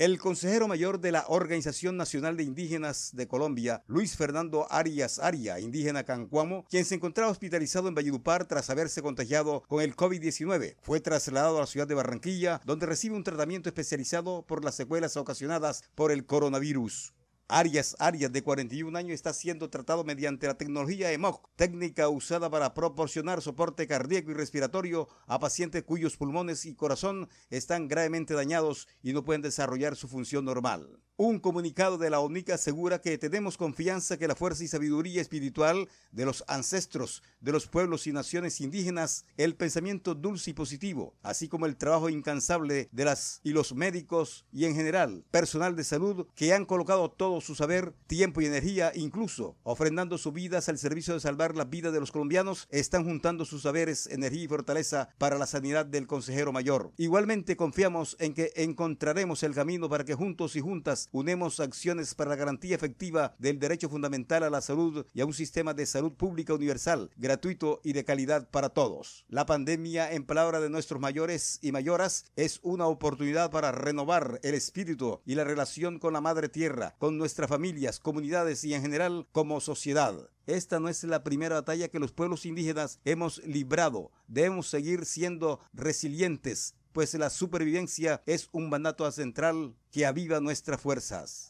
El consejero mayor de la Organización Nacional de Indígenas de Colombia, Luis Fernando Arias Aria, indígena cancuamo, quien se encontraba hospitalizado en Valledupar tras haberse contagiado con el COVID-19, fue trasladado a la ciudad de Barranquilla, donde recibe un tratamiento especializado por las secuelas ocasionadas por el coronavirus. Arias Arias, de 41 años, está siendo tratado mediante la tecnología EMOC, técnica usada para proporcionar soporte cardíaco y respiratorio a pacientes cuyos pulmones y corazón están gravemente dañados y no pueden desarrollar su función normal. Un comunicado de la ONICA asegura que tenemos confianza que la fuerza y sabiduría espiritual de los ancestros, de los pueblos y naciones indígenas, el pensamiento dulce y positivo, así como el trabajo incansable de las y los médicos y en general personal de salud que han colocado todo su saber, tiempo y energía, incluso ofrendando sus vidas al servicio de salvar la vida de los colombianos, están juntando sus saberes, energía y fortaleza para la sanidad del consejero mayor. Igualmente confiamos en que encontraremos el camino para que juntos y juntas unemos acciones para la garantía efectiva del derecho fundamental a la salud y a un sistema de salud pública universal, gratuito y de calidad para todos. La pandemia, en palabra de nuestros mayores y mayoras, es una oportunidad para renovar el espíritu y la relación con la madre tierra, con nuestras familias, comunidades y en general como sociedad. Esta no es la primera batalla que los pueblos indígenas hemos librado. Debemos seguir siendo resilientes pues la supervivencia es un mandato central que aviva nuestras fuerzas.